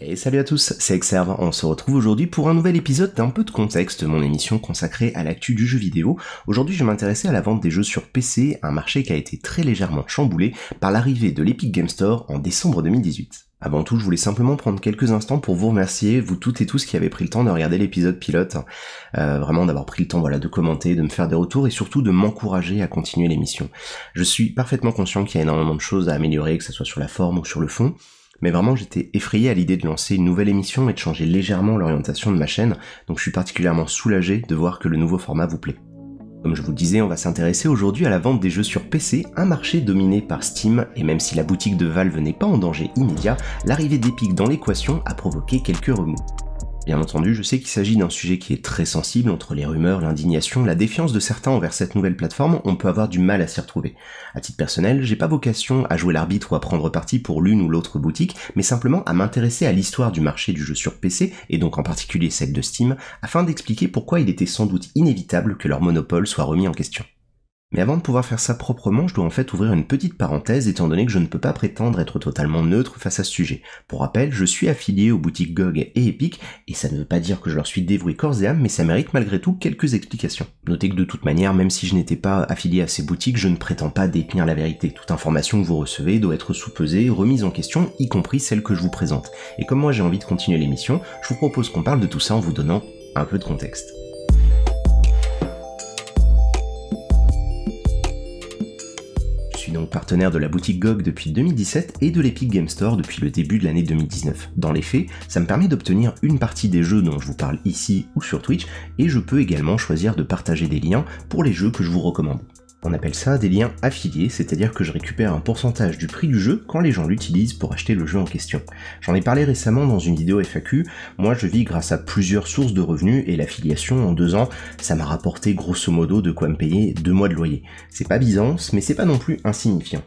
Et salut à tous, c'est Exerve, on se retrouve aujourd'hui pour un nouvel épisode d'un peu de contexte, mon émission consacrée à l'actu du jeu vidéo. Aujourd'hui je m'intéresser à la vente des jeux sur PC, un marché qui a été très légèrement chamboulé par l'arrivée de l'Epic Game Store en décembre 2018. Avant tout, je voulais simplement prendre quelques instants pour vous remercier, vous toutes et tous qui avez pris le temps de regarder l'épisode pilote, euh, vraiment d'avoir pris le temps voilà, de commenter, de me faire des retours et surtout de m'encourager à continuer l'émission. Je suis parfaitement conscient qu'il y a énormément de choses à améliorer, que ce soit sur la forme ou sur le fond, mais vraiment, j'étais effrayé à l'idée de lancer une nouvelle émission et de changer légèrement l'orientation de ma chaîne, donc je suis particulièrement soulagé de voir que le nouveau format vous plaît. Comme je vous le disais, on va s'intéresser aujourd'hui à la vente des jeux sur PC, un marché dominé par Steam, et même si la boutique de Valve n'est pas en danger immédiat, l'arrivée d'Epic dans l'équation a provoqué quelques remous. Bien entendu, je sais qu'il s'agit d'un sujet qui est très sensible entre les rumeurs, l'indignation, la défiance de certains envers cette nouvelle plateforme, on peut avoir du mal à s'y retrouver. À titre personnel, j'ai pas vocation à jouer l'arbitre ou à prendre parti pour l'une ou l'autre boutique, mais simplement à m'intéresser à l'histoire du marché du jeu sur PC, et donc en particulier celle de Steam, afin d'expliquer pourquoi il était sans doute inévitable que leur monopole soit remis en question. Mais avant de pouvoir faire ça proprement, je dois en fait ouvrir une petite parenthèse étant donné que je ne peux pas prétendre être totalement neutre face à ce sujet. Pour rappel, je suis affilié aux boutiques GOG et Epic, et ça ne veut pas dire que je leur suis dévoué corps et âme, mais ça mérite malgré tout quelques explications. Notez que de toute manière, même si je n'étais pas affilié à ces boutiques, je ne prétends pas détenir la vérité. Toute information que vous recevez doit être sous-pesée, remise en question, y compris celle que je vous présente. Et comme moi j'ai envie de continuer l'émission, je vous propose qu'on parle de tout ça en vous donnant un peu de contexte. suis donc partenaire de la boutique GOG depuis 2017 et de l'Epic Game Store depuis le début de l'année 2019. Dans les faits, ça me permet d'obtenir une partie des jeux dont je vous parle ici ou sur Twitch, et je peux également choisir de partager des liens pour les jeux que je vous recommande. On appelle ça des liens affiliés, c'est-à-dire que je récupère un pourcentage du prix du jeu quand les gens l'utilisent pour acheter le jeu en question. J'en ai parlé récemment dans une vidéo FAQ, moi je vis grâce à plusieurs sources de revenus et l'affiliation en deux ans, ça m'a rapporté grosso modo de quoi me payer deux mois de loyer. C'est pas Byzance, mais c'est pas non plus insignifiant.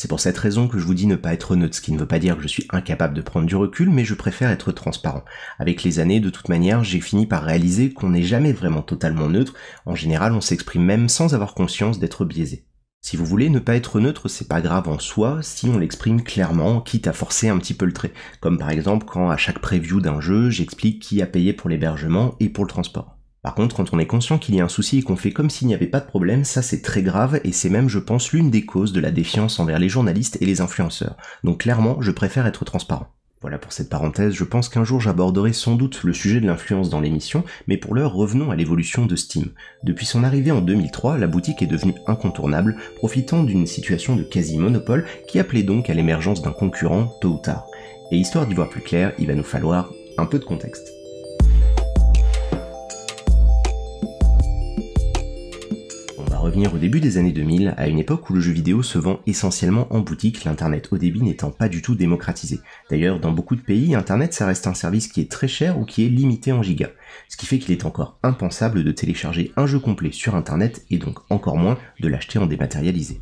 C'est pour cette raison que je vous dis ne pas être neutre, ce qui ne veut pas dire que je suis incapable de prendre du recul, mais je préfère être transparent. Avec les années, de toute manière, j'ai fini par réaliser qu'on n'est jamais vraiment totalement neutre, en général on s'exprime même sans avoir conscience d'être biaisé. Si vous voulez, ne pas être neutre, c'est pas grave en soi si on l'exprime clairement, quitte à forcer un petit peu le trait. Comme par exemple quand à chaque preview d'un jeu, j'explique qui a payé pour l'hébergement et pour le transport. Par contre, quand on est conscient qu'il y a un souci et qu'on fait comme s'il n'y avait pas de problème, ça c'est très grave et c'est même, je pense, l'une des causes de la défiance envers les journalistes et les influenceurs. Donc clairement, je préfère être transparent. Voilà pour cette parenthèse, je pense qu'un jour j'aborderai sans doute le sujet de l'influence dans l'émission, mais pour l'heure revenons à l'évolution de Steam. Depuis son arrivée en 2003, la boutique est devenue incontournable, profitant d'une situation de quasi-monopole qui appelait donc à l'émergence d'un concurrent tôt ou tard. Et histoire d'y voir plus clair, il va nous falloir un peu de contexte. revenir au début des années 2000, à une époque où le jeu vidéo se vend essentiellement en boutique, l'internet au débit n'étant pas du tout démocratisé. D'ailleurs, dans beaucoup de pays, internet ça reste un service qui est très cher ou qui est limité en gigas, ce qui fait qu'il est encore impensable de télécharger un jeu complet sur internet et donc encore moins de l'acheter en dématérialisé.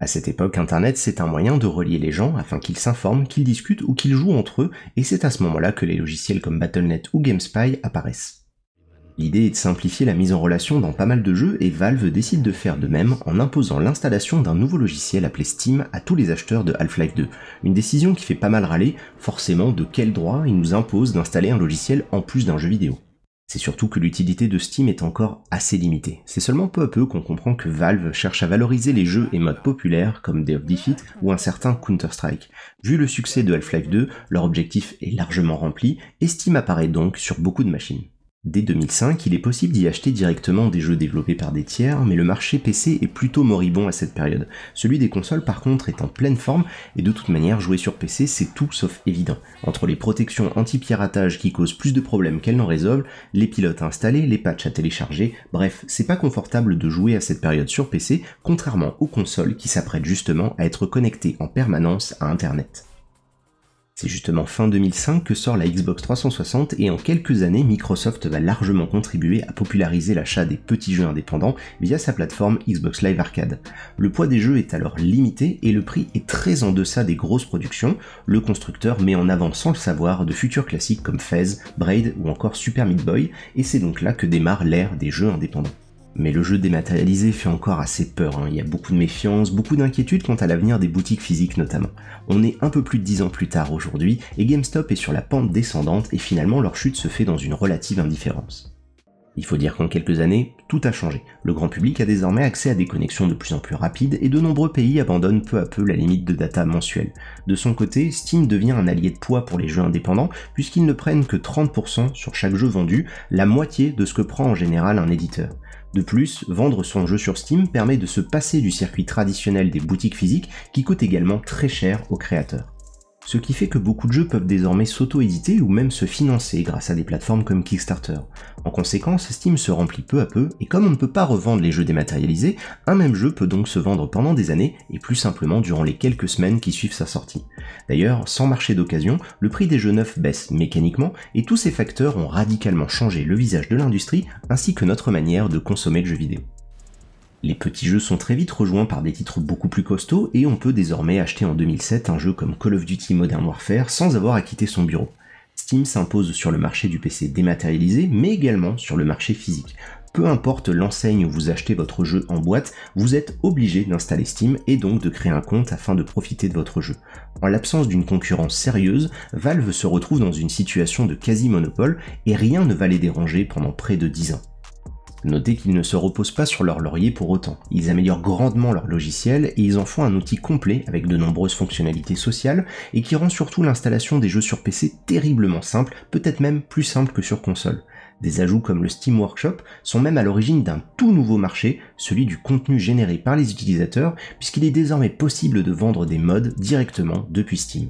À cette époque, Internet, c'est un moyen de relier les gens afin qu'ils s'informent, qu'ils discutent ou qu'ils jouent entre eux, et c'est à ce moment-là que les logiciels comme Battle.net ou GameSpy apparaissent. L'idée est de simplifier la mise en relation dans pas mal de jeux et Valve décide de faire de même en imposant l'installation d'un nouveau logiciel appelé Steam à tous les acheteurs de Half-Life 2. Une décision qui fait pas mal râler, forcément de quel droit il nous impose d'installer un logiciel en plus d'un jeu vidéo. C'est surtout que l'utilité de Steam est encore assez limitée. C'est seulement peu à peu qu'on comprend que Valve cherche à valoriser les jeux et modes populaires comme Day of Defeat ou un certain Counter-Strike. Vu le succès de Half-Life 2, leur objectif est largement rempli et Steam apparaît donc sur beaucoup de machines. Dès 2005, il est possible d'y acheter directement des jeux développés par des tiers, mais le marché PC est plutôt moribond à cette période. Celui des consoles par contre est en pleine forme, et de toute manière jouer sur PC c'est tout sauf évident. Entre les protections anti-piratage qui causent plus de problèmes qu'elles n'en résolvent, les pilotes à installer, les patchs à télécharger, bref, c'est pas confortable de jouer à cette période sur PC, contrairement aux consoles qui s'apprêtent justement à être connectées en permanence à Internet. C'est justement fin 2005 que sort la Xbox 360 et en quelques années, Microsoft va largement contribuer à populariser l'achat des petits jeux indépendants via sa plateforme Xbox Live Arcade. Le poids des jeux est alors limité et le prix est très en deçà des grosses productions. Le constructeur met en avant sans le savoir de futurs classiques comme Fez, Braid ou encore Super Meat Boy et c'est donc là que démarre l'ère des jeux indépendants. Mais le jeu dématérialisé fait encore assez peur, hein. il y a beaucoup de méfiance, beaucoup d'inquiétude quant à l'avenir des boutiques physiques notamment. On est un peu plus de 10 ans plus tard aujourd'hui, et GameStop est sur la pente descendante et finalement leur chute se fait dans une relative indifférence. Il faut dire qu'en quelques années, tout a changé. Le grand public a désormais accès à des connexions de plus en plus rapides et de nombreux pays abandonnent peu à peu la limite de data mensuelle. De son côté, Steam devient un allié de poids pour les jeux indépendants puisqu'ils ne prennent que 30% sur chaque jeu vendu, la moitié de ce que prend en général un éditeur. De plus, vendre son jeu sur Steam permet de se passer du circuit traditionnel des boutiques physiques qui coûte également très cher aux créateurs ce qui fait que beaucoup de jeux peuvent désormais s'auto-éditer ou même se financer grâce à des plateformes comme Kickstarter. En conséquence, Steam se remplit peu à peu, et comme on ne peut pas revendre les jeux dématérialisés, un même jeu peut donc se vendre pendant des années, et plus simplement durant les quelques semaines qui suivent sa sortie. D'ailleurs, sans marché d'occasion, le prix des jeux neufs baisse mécaniquement, et tous ces facteurs ont radicalement changé le visage de l'industrie, ainsi que notre manière de consommer le jeu vidéo. Les petits jeux sont très vite rejoints par des titres beaucoup plus costauds et on peut désormais acheter en 2007 un jeu comme Call of Duty Modern Warfare sans avoir à quitter son bureau. Steam s'impose sur le marché du PC dématérialisé mais également sur le marché physique. Peu importe l'enseigne où vous achetez votre jeu en boîte, vous êtes obligé d'installer Steam et donc de créer un compte afin de profiter de votre jeu. En l'absence d'une concurrence sérieuse, Valve se retrouve dans une situation de quasi-monopole et rien ne va les déranger pendant près de 10 ans. Notez qu'ils ne se reposent pas sur leur laurier pour autant. Ils améliorent grandement leur logiciel et ils en font un outil complet avec de nombreuses fonctionnalités sociales et qui rend surtout l'installation des jeux sur PC terriblement simple, peut-être même plus simple que sur console. Des ajouts comme le Steam Workshop sont même à l'origine d'un tout nouveau marché, celui du contenu généré par les utilisateurs, puisqu'il est désormais possible de vendre des mods directement depuis Steam.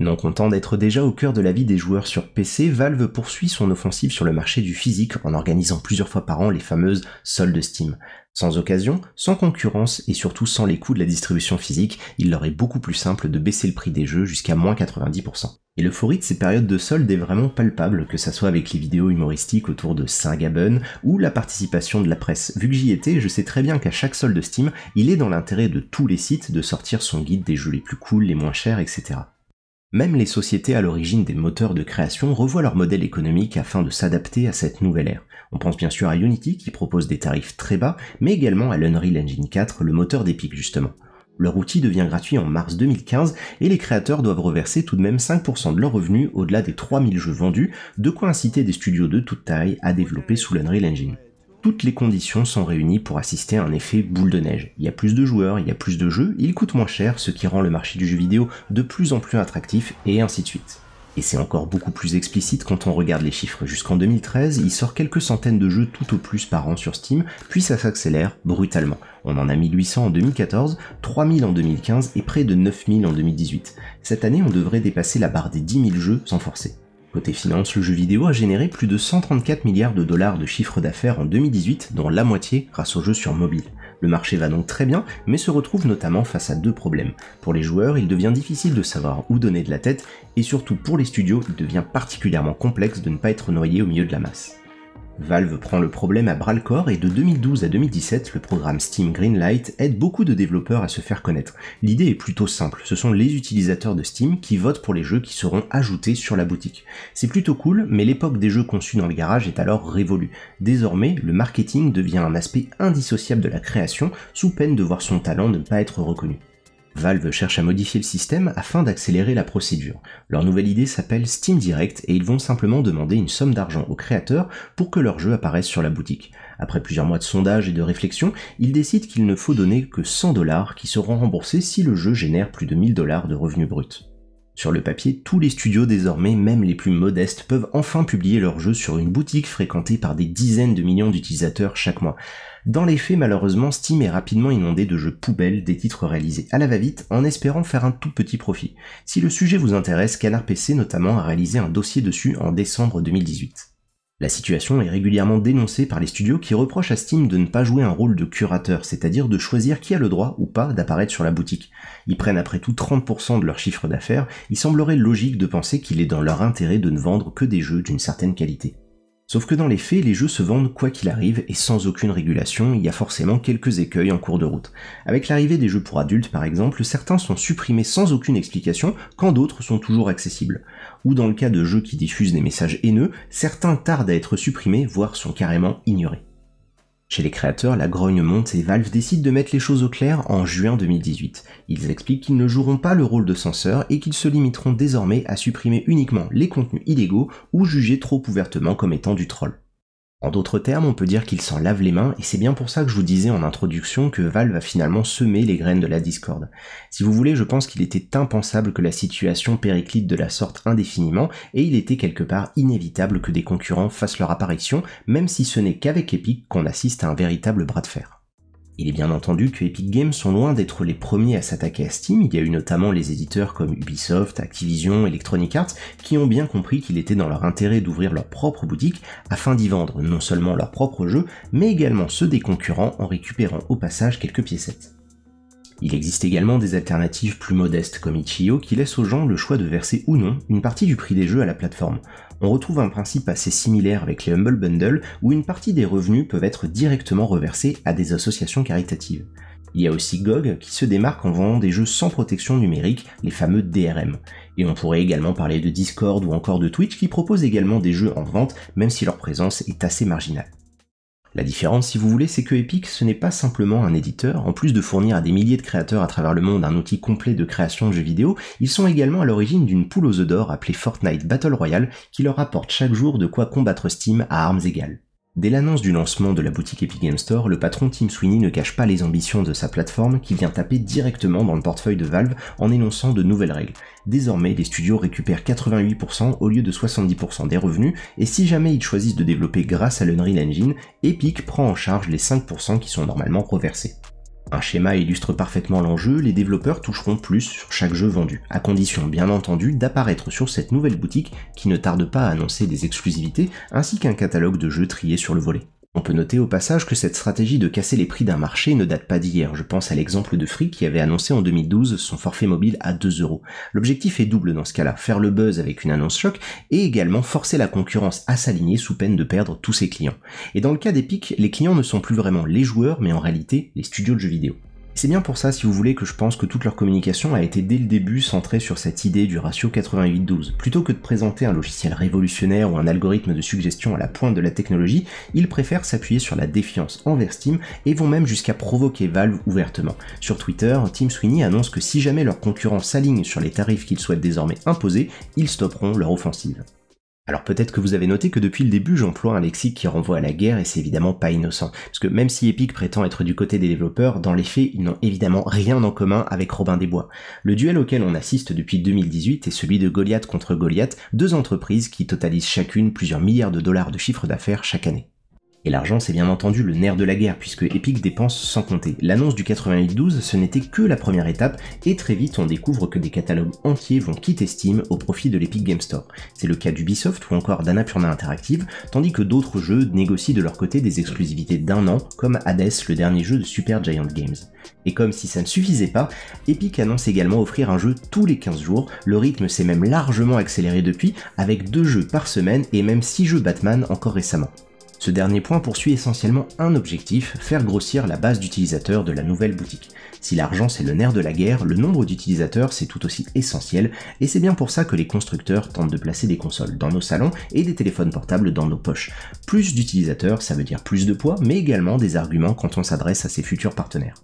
Non content d'être déjà au cœur de la vie des joueurs sur PC, Valve poursuit son offensive sur le marché du physique en organisant plusieurs fois par an les fameuses soldes Steam. Sans occasion, sans concurrence et surtout sans les coûts de la distribution physique, il leur est beaucoup plus simple de baisser le prix des jeux jusqu'à moins 90%. Et l'euphorie de ces périodes de soldes est vraiment palpable, que ça soit avec les vidéos humoristiques autour de Saint-Gabon ou la participation de la presse. Vu que j'y étais, je sais très bien qu'à chaque solde Steam, il est dans l'intérêt de tous les sites de sortir son guide des jeux les plus cools, les moins chers, etc. Même les sociétés à l'origine des moteurs de création revoient leur modèle économique afin de s'adapter à cette nouvelle ère. On pense bien sûr à Unity qui propose des tarifs très bas, mais également à l'Unreal Engine 4, le moteur d'Epic justement. Leur outil devient gratuit en mars 2015 et les créateurs doivent reverser tout de même 5% de leurs revenus au-delà des 3000 jeux vendus, de quoi inciter des studios de toute taille à développer sous l'Unreal Engine toutes les conditions sont réunies pour assister à un effet boule de neige. Il y a plus de joueurs, il y a plus de jeux, il coûte moins cher, ce qui rend le marché du jeu vidéo de plus en plus attractif, et ainsi de suite. Et c'est encore beaucoup plus explicite quand on regarde les chiffres. Jusqu'en 2013, il sort quelques centaines de jeux tout au plus par an sur Steam, puis ça s'accélère brutalement. On en a 1800 en 2014, 3000 en 2015 et près de 9000 en 2018. Cette année, on devrait dépasser la barre des 10 000 jeux sans forcer. Côté finance, le jeu vidéo a généré plus de 134 milliards de dollars de chiffre d'affaires en 2018, dont la moitié grâce aux jeux sur mobile. Le marché va donc très bien, mais se retrouve notamment face à deux problèmes. Pour les joueurs, il devient difficile de savoir où donner de la tête, et surtout pour les studios, il devient particulièrement complexe de ne pas être noyé au milieu de la masse. Valve prend le problème à bras-le-corps et de 2012 à 2017, le programme Steam Greenlight aide beaucoup de développeurs à se faire connaître. L'idée est plutôt simple, ce sont les utilisateurs de Steam qui votent pour les jeux qui seront ajoutés sur la boutique. C'est plutôt cool, mais l'époque des jeux conçus dans le garage est alors révolue. Désormais, le marketing devient un aspect indissociable de la création, sous peine de voir son talent ne pas être reconnu. Valve cherche à modifier le système afin d'accélérer la procédure. Leur nouvelle idée s'appelle Steam Direct et ils vont simplement demander une somme d'argent aux créateurs pour que leur jeu apparaisse sur la boutique. Après plusieurs mois de sondage et de réflexion, ils décident qu'il ne faut donner que 100 dollars qui seront remboursés si le jeu génère plus de 1000 dollars de revenus bruts. Sur le papier, tous les studios désormais, même les plus modestes, peuvent enfin publier leurs jeux sur une boutique fréquentée par des dizaines de millions d'utilisateurs chaque mois. Dans les faits, malheureusement, Steam est rapidement inondé de jeux poubelles des titres réalisés à la va-vite en espérant faire un tout petit profit. Si le sujet vous intéresse, Canard PC notamment a réalisé un dossier dessus en décembre 2018. La situation est régulièrement dénoncée par les studios qui reprochent à Steam de ne pas jouer un rôle de curateur, c'est-à-dire de choisir qui a le droit ou pas d'apparaître sur la boutique. Ils prennent après tout 30% de leur chiffre d'affaires, il semblerait logique de penser qu'il est dans leur intérêt de ne vendre que des jeux d'une certaine qualité. Sauf que dans les faits, les jeux se vendent quoi qu'il arrive et sans aucune régulation, il y a forcément quelques écueils en cours de route. Avec l'arrivée des jeux pour adultes par exemple, certains sont supprimés sans aucune explication quand d'autres sont toujours accessibles. Ou dans le cas de jeux qui diffusent des messages haineux, certains tardent à être supprimés, voire sont carrément ignorés. Chez les créateurs, la grogne monte et Valve décide de mettre les choses au clair en juin 2018. Ils expliquent qu'ils ne joueront pas le rôle de censeur et qu'ils se limiteront désormais à supprimer uniquement les contenus illégaux ou jugés trop ouvertement comme étant du troll. En d'autres termes, on peut dire qu'il s'en lave les mains, et c'est bien pour ça que je vous disais en introduction que Val va finalement semer les graines de la discorde. Si vous voulez, je pense qu'il était impensable que la situation périclite de la sorte indéfiniment, et il était quelque part inévitable que des concurrents fassent leur apparition, même si ce n'est qu'avec Epic qu'on assiste à un véritable bras de fer. Il est bien entendu que Epic Games sont loin d'être les premiers à s'attaquer à Steam, il y a eu notamment les éditeurs comme Ubisoft, Activision, Electronic Arts qui ont bien compris qu'il était dans leur intérêt d'ouvrir leur propre boutique afin d'y vendre non seulement leurs propres jeux, mais également ceux des concurrents en récupérant au passage quelques piécettes. Il existe également des alternatives plus modestes comme Itch.io qui laissent aux gens le choix de verser ou non une partie du prix des jeux à la plateforme. On retrouve un principe assez similaire avec les Humble Bundle où une partie des revenus peuvent être directement reversés à des associations caritatives. Il y a aussi GOG qui se démarque en vendant des jeux sans protection numérique, les fameux DRM. Et on pourrait également parler de Discord ou encore de Twitch qui proposent également des jeux en vente même si leur présence est assez marginale. La différence, si vous voulez, c'est que Epic, ce n'est pas simplement un éditeur, en plus de fournir à des milliers de créateurs à travers le monde un outil complet de création de jeux vidéo, ils sont également à l'origine d'une poule aux œufs d'or appelée Fortnite Battle Royale qui leur apporte chaque jour de quoi combattre Steam à armes égales. Dès l'annonce du lancement de la boutique Epic Game Store, le patron Tim Sweeney ne cache pas les ambitions de sa plateforme qui vient taper directement dans le portefeuille de Valve en énonçant de nouvelles règles. Désormais, les studios récupèrent 88% au lieu de 70% des revenus et si jamais ils choisissent de développer grâce à l'Unreal Engine, Epic prend en charge les 5% qui sont normalement reversés. Un schéma illustre parfaitement l'enjeu, les développeurs toucheront plus sur chaque jeu vendu, à condition bien entendu d'apparaître sur cette nouvelle boutique qui ne tarde pas à annoncer des exclusivités ainsi qu'un catalogue de jeux triés sur le volet. On peut noter au passage que cette stratégie de casser les prix d'un marché ne date pas d'hier. Je pense à l'exemple de Free qui avait annoncé en 2012 son forfait mobile à 2 euros. L'objectif est double dans ce cas-là, faire le buzz avec une annonce choc et également forcer la concurrence à s'aligner sous peine de perdre tous ses clients. Et dans le cas d'Epic, les clients ne sont plus vraiment les joueurs mais en réalité les studios de jeux vidéo. C'est bien pour ça, si vous voulez, que je pense que toute leur communication a été dès le début centrée sur cette idée du ratio 88-12. Plutôt que de présenter un logiciel révolutionnaire ou un algorithme de suggestion à la pointe de la technologie, ils préfèrent s'appuyer sur la défiance envers Steam et vont même jusqu'à provoquer Valve ouvertement. Sur Twitter, Tim Sweeney annonce que si jamais leurs concurrents s'alignent sur les tarifs qu'ils souhaitent désormais imposer, ils stopperont leur offensive. Alors peut-être que vous avez noté que depuis le début, j'emploie un lexique qui renvoie à la guerre et c'est évidemment pas innocent. Parce que même si Epic prétend être du côté des développeurs, dans les faits, ils n'ont évidemment rien en commun avec Robin des Bois. Le duel auquel on assiste depuis 2018 est celui de Goliath contre Goliath, deux entreprises qui totalisent chacune plusieurs milliards de dollars de chiffre d'affaires chaque année. Et l'argent, c'est bien entendu le nerf de la guerre, puisque Epic dépense sans compter. L'annonce du 9812, ce n'était que la première étape, et très vite on découvre que des catalogues entiers vont quitter Steam au profit de l'Epic Game Store. C'est le cas d'Ubisoft ou encore d'Anapurna Interactive, tandis que d'autres jeux négocient de leur côté des exclusivités d'un an, comme Hades, le dernier jeu de Super Giant Games. Et comme si ça ne suffisait pas, Epic annonce également offrir un jeu tous les 15 jours, le rythme s'est même largement accéléré depuis, avec deux jeux par semaine et même six jeux Batman encore récemment. Ce dernier point poursuit essentiellement un objectif, faire grossir la base d'utilisateurs de la nouvelle boutique. Si l'argent c'est le nerf de la guerre, le nombre d'utilisateurs c'est tout aussi essentiel, et c'est bien pour ça que les constructeurs tentent de placer des consoles dans nos salons et des téléphones portables dans nos poches. Plus d'utilisateurs, ça veut dire plus de poids, mais également des arguments quand on s'adresse à ses futurs partenaires.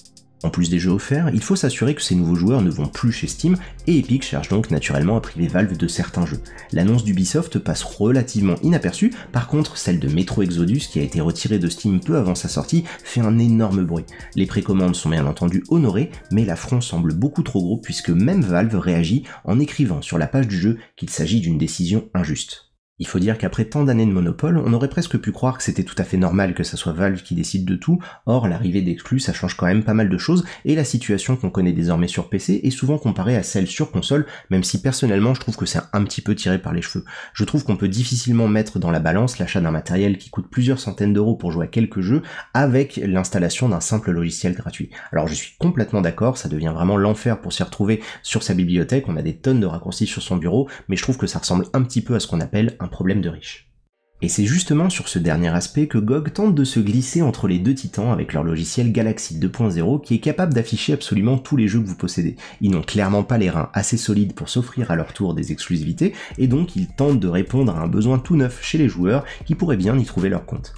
En plus des jeux offerts, il faut s'assurer que ces nouveaux joueurs ne vont plus chez Steam, et Epic cherche donc naturellement à priver Valve de certains jeux. L'annonce d'Ubisoft passe relativement inaperçue, par contre celle de Metro Exodus qui a été retirée de Steam peu avant sa sortie fait un énorme bruit. Les précommandes sont bien entendu honorées, mais l'affront semble beaucoup trop gros puisque même Valve réagit en écrivant sur la page du jeu qu'il s'agit d'une décision injuste. Il faut dire qu'après tant d'années de monopole, on aurait presque pu croire que c'était tout à fait normal que ça soit Valve qui décide de tout, or l'arrivée d'exclus ça change quand même pas mal de choses, et la situation qu'on connaît désormais sur PC est souvent comparée à celle sur console, même si personnellement je trouve que c'est un petit peu tiré par les cheveux. Je trouve qu'on peut difficilement mettre dans la balance l'achat d'un matériel qui coûte plusieurs centaines d'euros pour jouer à quelques jeux avec l'installation d'un simple logiciel gratuit. Alors je suis complètement d'accord, ça devient vraiment l'enfer pour s'y retrouver sur sa bibliothèque, on a des tonnes de raccourcis sur son bureau, mais je trouve que ça ressemble un petit peu à ce qu'on appelle un problème de riche. Et c'est justement sur ce dernier aspect que GOG tente de se glisser entre les deux titans avec leur logiciel Galaxy 2.0 qui est capable d'afficher absolument tous les jeux que vous possédez. Ils n'ont clairement pas les reins assez solides pour s'offrir à leur tour des exclusivités et donc ils tentent de répondre à un besoin tout neuf chez les joueurs qui pourraient bien y trouver leur compte.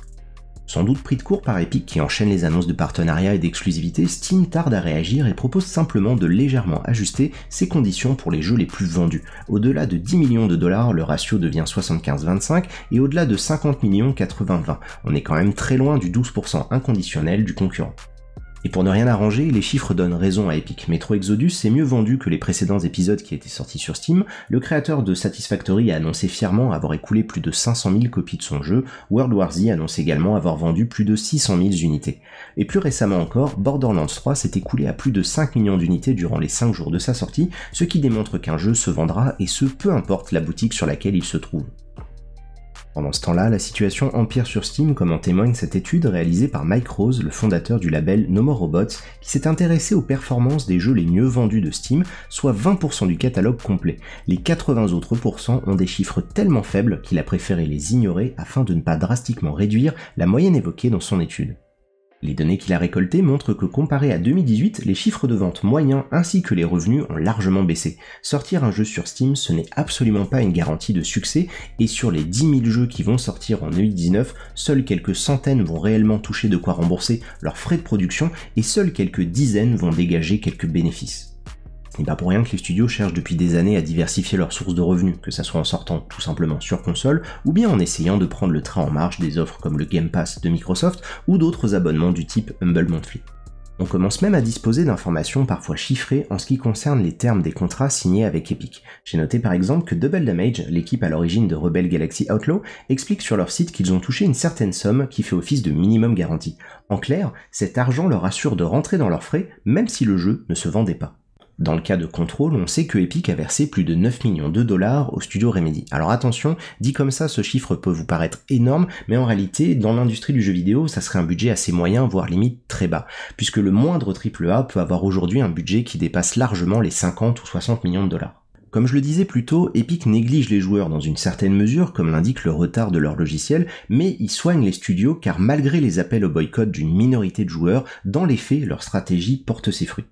Sans doute pris de court par Epic qui enchaîne les annonces de partenariats et d'exclusivité, Steam tarde à réagir et propose simplement de légèrement ajuster ses conditions pour les jeux les plus vendus. Au-delà de 10 millions de dollars, le ratio devient 75-25 et au-delà de 50 millions 80-20. On est quand même très loin du 12% inconditionnel du concurrent. Et pour ne rien arranger, les chiffres donnent raison à Epic. Metro Exodus s'est mieux vendu que les précédents épisodes qui étaient sortis sur Steam. Le créateur de Satisfactory a annoncé fièrement avoir écoulé plus de 500 000 copies de son jeu. World War Z annonce également avoir vendu plus de 600 000 unités. Et plus récemment encore, Borderlands 3 s'est écoulé à plus de 5 millions d'unités durant les 5 jours de sa sortie, ce qui démontre qu'un jeu se vendra et ce peu importe la boutique sur laquelle il se trouve. Pendant ce temps-là, la situation empire sur Steam comme en témoigne cette étude réalisée par Mike Rose, le fondateur du label No More Robots, qui s'est intéressé aux performances des jeux les mieux vendus de Steam, soit 20% du catalogue complet. Les 80 autres pourcents ont des chiffres tellement faibles qu'il a préféré les ignorer afin de ne pas drastiquement réduire la moyenne évoquée dans son étude. Les données qu'il a récoltées montrent que comparé à 2018, les chiffres de vente moyens ainsi que les revenus ont largement baissé. Sortir un jeu sur Steam, ce n'est absolument pas une garantie de succès, et sur les 10 000 jeux qui vont sortir en 2019, seules quelques centaines vont réellement toucher de quoi rembourser leurs frais de production, et seules quelques dizaines vont dégager quelques bénéfices n'est pas pour rien que les studios cherchent depuis des années à diversifier leurs sources de revenus, que ce soit en sortant tout simplement sur console, ou bien en essayant de prendre le train en marche des offres comme le Game Pass de Microsoft ou d'autres abonnements du type Humble Monthly. On commence même à disposer d'informations parfois chiffrées en ce qui concerne les termes des contrats signés avec Epic. J'ai noté par exemple que Double Damage, l'équipe à l'origine de Rebel Galaxy Outlaw, explique sur leur site qu'ils ont touché une certaine somme qui fait office de minimum garantie. En clair, cet argent leur assure de rentrer dans leurs frais même si le jeu ne se vendait pas. Dans le cas de Control, on sait que Epic a versé plus de 9 millions de dollars au studio Remedy. Alors attention, dit comme ça, ce chiffre peut vous paraître énorme, mais en réalité, dans l'industrie du jeu vidéo, ça serait un budget assez moyen, voire limite très bas, puisque le moindre AAA peut avoir aujourd'hui un budget qui dépasse largement les 50 ou 60 millions de dollars. Comme je le disais plus tôt, Epic néglige les joueurs dans une certaine mesure, comme l'indique le retard de leur logiciel, mais ils soignent les studios car malgré les appels au boycott d'une minorité de joueurs, dans les faits, leur stratégie porte ses fruits.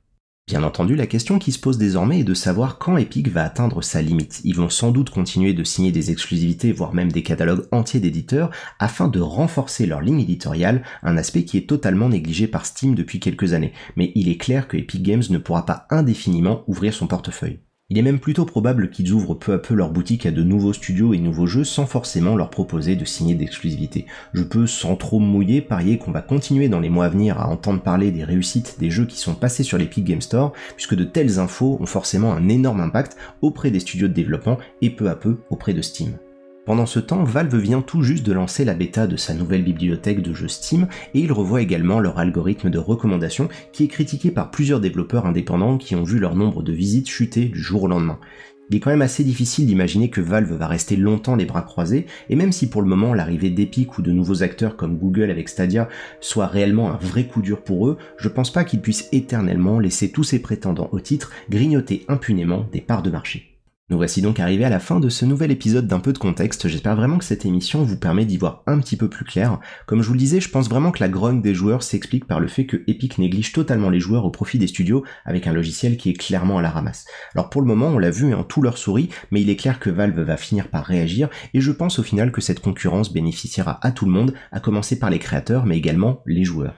Bien entendu, la question qui se pose désormais est de savoir quand Epic va atteindre sa limite. Ils vont sans doute continuer de signer des exclusivités, voire même des catalogues entiers d'éditeurs, afin de renforcer leur ligne éditoriale, un aspect qui est totalement négligé par Steam depuis quelques années. Mais il est clair que Epic Games ne pourra pas indéfiniment ouvrir son portefeuille. Il est même plutôt probable qu'ils ouvrent peu à peu leur boutique à de nouveaux studios et nouveaux jeux sans forcément leur proposer de signer d'exclusivité. Je peux sans trop mouiller parier qu'on va continuer dans les mois à venir à entendre parler des réussites des jeux qui sont passés sur l'Epic Game Store, puisque de telles infos ont forcément un énorme impact auprès des studios de développement et peu à peu auprès de Steam. Pendant ce temps, Valve vient tout juste de lancer la bêta de sa nouvelle bibliothèque de jeux Steam et il revoit également leur algorithme de recommandation qui est critiqué par plusieurs développeurs indépendants qui ont vu leur nombre de visites chuter du jour au lendemain. Il est quand même assez difficile d'imaginer que Valve va rester longtemps les bras croisés, et même si pour le moment l'arrivée d'Epic ou de nouveaux acteurs comme Google avec Stadia soit réellement un vrai coup dur pour eux, je pense pas qu'ils puissent éternellement laisser tous ces prétendants au titre grignoter impunément des parts de marché. Nous voici donc arrivés à la fin de ce nouvel épisode d'un peu de contexte, j'espère vraiment que cette émission vous permet d'y voir un petit peu plus clair. Comme je vous le disais, je pense vraiment que la grogne des joueurs s'explique par le fait que Epic néglige totalement les joueurs au profit des studios avec un logiciel qui est clairement à la ramasse. Alors pour le moment, on l'a vu en tout leur souris, mais il est clair que Valve va finir par réagir et je pense au final que cette concurrence bénéficiera à tout le monde, à commencer par les créateurs mais également les joueurs.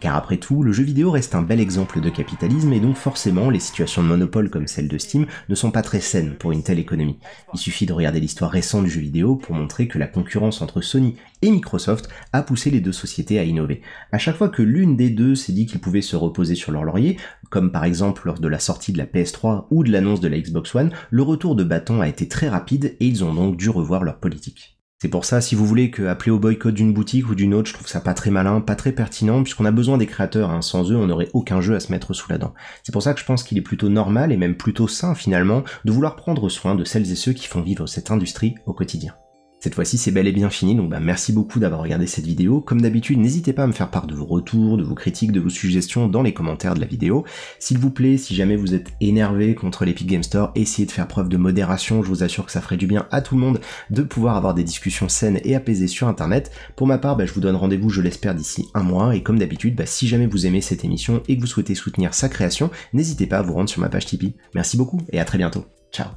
Car après tout, le jeu vidéo reste un bel exemple de capitalisme et donc forcément les situations de monopole comme celle de Steam ne sont pas très saines pour une telle économie. Il suffit de regarder l'histoire récente du jeu vidéo pour montrer que la concurrence entre Sony et Microsoft a poussé les deux sociétés à innover. À chaque fois que l'une des deux s'est dit qu'ils pouvaient se reposer sur leur laurier, comme par exemple lors de la sortie de la PS3 ou de l'annonce de la Xbox One, le retour de bâton a été très rapide et ils ont donc dû revoir leur politique. C'est pour ça, si vous voulez que appeler au boycott d'une boutique ou d'une autre, je trouve ça pas très malin, pas très pertinent, puisqu'on a besoin des créateurs. Hein. Sans eux, on n'aurait aucun jeu à se mettre sous la dent. C'est pour ça que je pense qu'il est plutôt normal et même plutôt sain finalement de vouloir prendre soin de celles et ceux qui font vivre cette industrie au quotidien. Cette fois-ci, c'est bel et bien fini, donc bah, merci beaucoup d'avoir regardé cette vidéo. Comme d'habitude, n'hésitez pas à me faire part de vos retours, de vos critiques, de vos suggestions dans les commentaires de la vidéo. S'il vous plaît, si jamais vous êtes énervé contre l'Epic Game Store, essayez de faire preuve de modération, je vous assure que ça ferait du bien à tout le monde de pouvoir avoir des discussions saines et apaisées sur Internet. Pour ma part, bah, je vous donne rendez-vous, je l'espère, d'ici un mois, et comme d'habitude, bah, si jamais vous aimez cette émission et que vous souhaitez soutenir sa création, n'hésitez pas à vous rendre sur ma page Tipeee. Merci beaucoup, et à très bientôt. Ciao